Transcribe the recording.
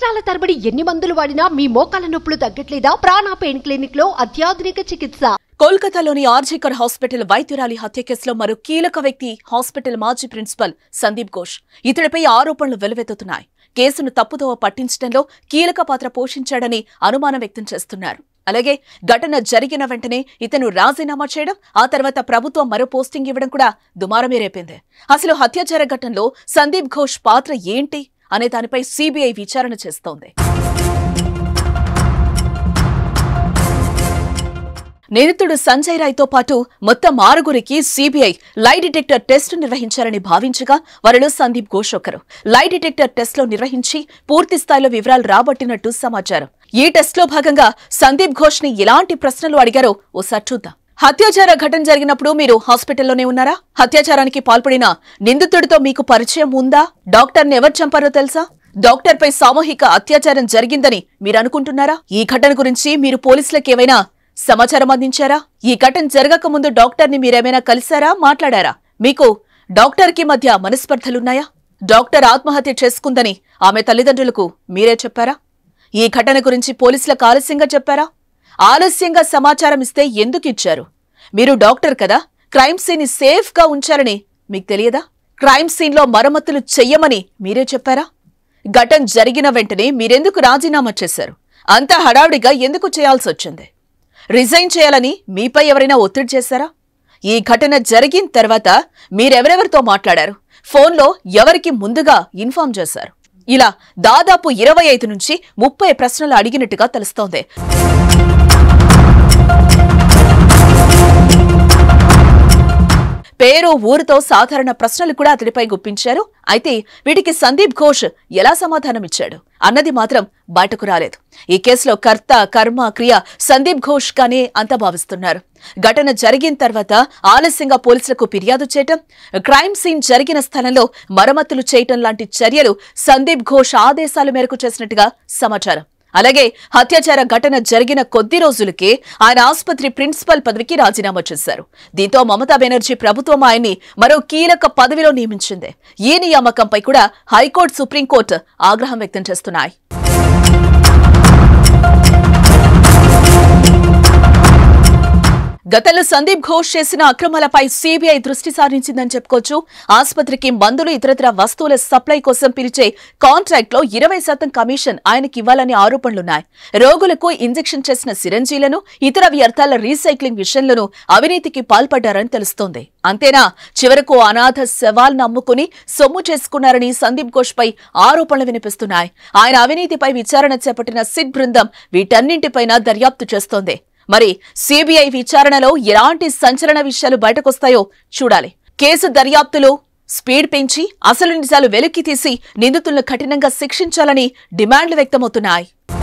సంవత్సరాల తరబడి ఎన్ని మందులు వాడినా మీ మోకాల నొప్పులు తగ్గట్లేదా ప్రాణ పెయిన్ క్లినిక్ లో అత్యాధునిక చికిత్స కోల్కతాలోని ఆర్జీకర్ హాస్పిటల్ వైద్యురాలి హత్య కేసులో మరో కీలక వ్యక్తి హాస్పిటల్ మాజీ ప్రిన్సిపల్ సందీప్ ఘోష్ ఇతడిపై ఆరోపణలు వెలువెత్తుతున్నాయి కేసును తప్పుదోవ పట్టించడంలో కీలక పాత్ర పోషించాడని అనుమానం వ్యక్తం చేస్తున్నారు అలాగే ఘటన జరిగిన వెంటనే ఇతను రాజీనామా చేయడం ఆ తర్వాత ప్రభుత్వం మరో పోస్టింగ్ ఇవ్వడం కూడా దుమారమే రేపింది అసలు హత్య ఘటనలో సందీప్ ఘోష్ పాత్ర ఏంటి అనే దానిపై సిబిఐ విచారణ చేస్తోంది నిందితుడు సంజయ్ రాయ్తో పాటు మొత్తం ఆరుగురికి సీబీఐ లై డిటెక్టర్ టెస్ట్ నిర్వహించారని భావించగా వారిలో సందీప్ ఘోష్ ఒకరు లై డిటెక్టర్ టెస్ట్లో నిర్వహించి పూర్తి స్థాయిలో వివరాలు రాబట్టినట్టు సమాచారం ఈ టెస్ట్లో భాగంగా సందీప్ ఘోష్ని ఎలాంటి ప్రశ్నలు అడిగారో ఓసారి చూద్దాం హత్యాచార ఘటన జరిగినప్పుడు మీరు హాస్పిటల్లోనే ఉన్నారా అత్యాచారానికి పాల్పడిన నిందితుడితో మీకు పరిచయం ఉందా డాక్టర్ని ఎవరు చంపారో తెలుసా డాక్టర్పై సామూహిక అత్యాచారం జరిగిందని మీరు అనుకుంటున్నారా ఈ ఘటన గురించి మీరు పోలీసులకు ఏమైనా సమాచారం అందించారా ఈ ఘటన జరగక ముందు డాక్టర్ని మీరేమైనా కలిశారా మాట్లాడారా మీకు డాక్టర్కి మధ్య మనస్పర్ధలున్నాయా డాక్టర్ ఆత్మహత్య చేసుకుందని ఆమె తల్లిదండ్రులకు మీరే చెప్పారా ఈ ఘటన గురించి పోలీసులకు ఆలస్యంగా చెప్పారా ఆలస్యంగా సమాచారం ఇస్తే ఎందుకు ఇచ్చారు మీరు డాక్టర్ కదా క్రైమ్ సీన్ ని సేఫ్గా ఉంచారని మీకు తెలియదా క్రైమ్ సీన్లో మరమ్మతులు చెయ్యమని మీరే చెప్పారా ఘటన జరిగిన వెంటనే మీరెందుకు రాజీనామా చేశారు అంత హడావుడిగా ఎందుకు చేయాల్సి వచ్చింది రిజైన్ చేయాలని మీపై ఎవరైనా ఒత్తిడి చేశారా ఈ ఘటన జరిగిన తర్వాత మీరెవరెవరితో మాట్లాడారు ఫోన్లో ఎవరికి ముందుగా ఇన్ఫామ్ చేశారు ఇలా దాదాపు ఇరవై ఐదు నుంచి ముప్పై ప్రశ్నలు అడిగినట్టుగా తెలుస్తోంది పేరు ఊరుతో సాధారణ ప్రశ్నలు కూడా అతడిపై గుప్పించారు అయితే వీటికి సందీప్ ఘోష్ ఎలా సమాధానమిచ్చాడు అన్నది మాత్రం బయటకు రాలేదు ఈ కేసులో కర్త కర్మ క్రియ సందీప్ ఘోష్ కానీ అంతా భావిస్తున్నారు ఘటన జరిగిన తర్వాత ఆలస్యంగా పోలీసులకు ఫిర్యాదు చేయటం క్రైమ్ సీన్ జరిగిన స్థలంలో మరమ్మతులు చేయటం లాంటి చర్యలు సందీప్ ఘోష్ ఆదేశాల మేరకు చేసినట్టుగా సమాచారం అలాగే హత్యాచార ఘటన జరిగిన కొద్ది రోజులకే ఆయన ఆసుపత్రి ప్రిన్సిపల్ పదవికి రాజీనామా చేశారు దీంతో మమతా బెనర్జీ ప్రభుత్వం ఆయన్ని మరో కీలక పదవిలో నియమించింది ఈ నియామకంపై కూడా హైకోర్టు సుప్రీంకోర్టు ఆగ్రహం వ్యక్తం చేస్తున్నాయి గతంలో సందీప్ ఘోష్ చేసిన అక్రమాలపై సీబీఐ దృష్టి సారించిందని చెప్పుకోవచ్చు ఆసుపత్రికి మందులు ఇతరతర వస్తువుల సప్లై కోసం పిలిచే కాంట్రాక్ట్ లో ఇరవై శాతం కమిషన్ ఆయనకి ఇవ్వాలనే ఆరోపణలున్నాయి రోగులకు ఇంజెక్షన్ చేసిన సిరంజీలను ఇతర వ్యర్థాల రీసైక్లింగ్ విషయంలోనూ అవినీతికి పాల్పడ్డారని తెలుస్తోంది అంతేనా చివరకు అనాథ శవాల్ని అమ్ముకుని సొమ్ము చేసుకున్నారని సందీప్ ఘోష్ పై ఆరోపణలు వినిపిస్తున్నాయి ఆయన అవినీతిపై విచారణ చేపట్టిన సిట్ బృందం వీటన్నింటిపైన దర్యాప్తు చేస్తోంది మరి సిబిఐ విచారణలో ఎలాంటి సంచలన విషయాలు బయటకొస్తాయో చూడాలి కేసు దర్యాప్తులో స్పీడ్ పెంచి అసలు నిజాలు వెలికి తీసి నిందితులను కఠినంగా శిక్షించాలని డిమాండ్లు వ్యక్తమవుతున్నాయి